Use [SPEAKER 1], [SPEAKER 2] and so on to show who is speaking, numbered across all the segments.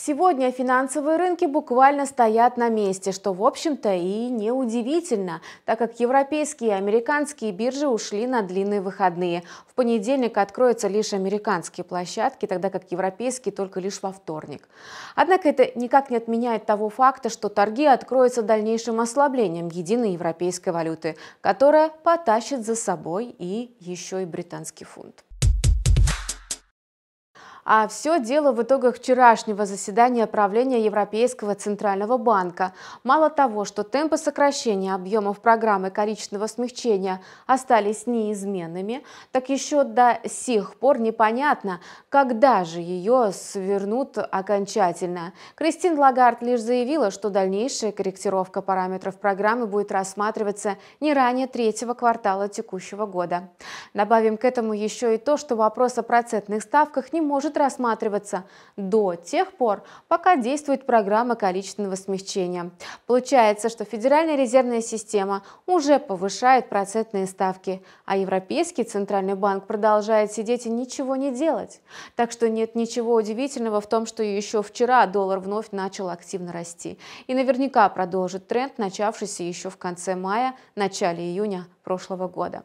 [SPEAKER 1] Сегодня финансовые рынки буквально стоят на месте, что, в общем-то, и неудивительно, так как европейские и американские биржи ушли на длинные выходные. В понедельник откроются лишь американские площадки, тогда как европейские только лишь во вторник. Однако это никак не отменяет того факта, что торги откроются дальнейшим ослаблением единой европейской валюты, которая потащит за собой и еще и британский фунт. А все дело в итогах вчерашнего заседания правления Европейского Центрального банка. Мало того, что темпы сокращения объемов программы коричневого смягчения остались неизменными, так еще до сих пор непонятно, когда же ее свернут окончательно. Кристин Лагард лишь заявила, что дальнейшая корректировка параметров программы будет рассматриваться не ранее третьего квартала текущего года. Добавим к этому еще и то, что вопрос о процентных ставках не может рассматриваться до тех пор, пока действует программа количественного смягчения. Получается, что Федеральная резервная система уже повышает процентные ставки, а Европейский Центральный банк продолжает сидеть и ничего не делать. Так что нет ничего удивительного в том, что еще вчера доллар вновь начал активно расти и наверняка продолжит тренд, начавшийся еще в конце мая, начале июня прошлого года.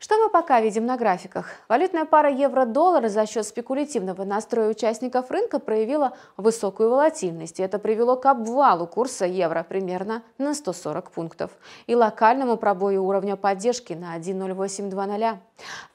[SPEAKER 1] Что мы пока видим на графиках? Валютная пара евро-доллар за счет спекулятивного настроя участников рынка проявила высокую волатильность, это привело к обвалу курса евро примерно на 140 пунктов и локальному пробою уровня поддержки на 1.0820.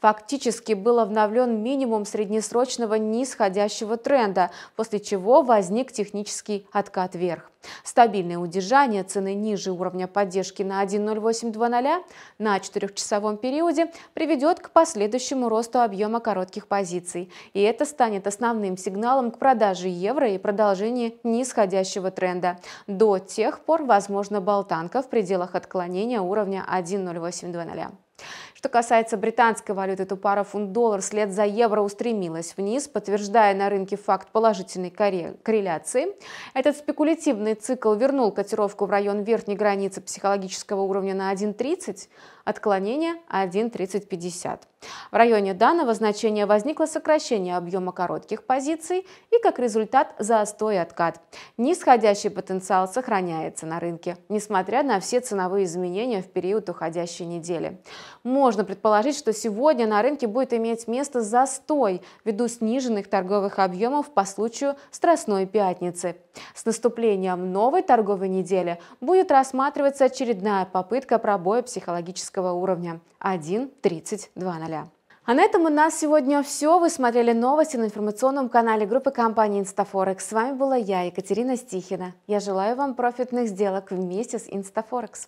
[SPEAKER 1] Фактически был обновлен минимум среднесрочного нисходящего тренда, после чего возник технический откат вверх. Стабильное удержание цены ниже уровня поддержки на 1.0820 на 4-часовом периоде приведет к последующему росту объема коротких позиций, и это станет основным сигналом к продаже евро и продолжению нисходящего тренда. До тех пор возможна болтанка в пределах отклонения уровня 1.0820. Что касается британской валюты, то пара фунт-доллар вслед за евро устремилась вниз, подтверждая на рынке факт положительной корреляции. Этот спекулятивный цикл вернул котировку в район верхней границы психологического уровня на 1.30, отклонение 1.3050. В районе данного значения возникло сокращение объема коротких позиций и, как результат, застой и откат. Нисходящий потенциал сохраняется на рынке, несмотря на все ценовые изменения в период уходящей недели. Можно можно предположить, что сегодня на рынке будет иметь место застой ввиду сниженных торговых объемов по случаю Страстной пятницы. С наступлением новой торговой недели будет рассматриваться очередная попытка пробоя психологического уровня 1.32.0. А на этом у нас сегодня все. Вы смотрели новости на информационном канале группы компании InstaForex. С вами была я, Екатерина Стихина. Я желаю вам профитных сделок вместе с InstaForex.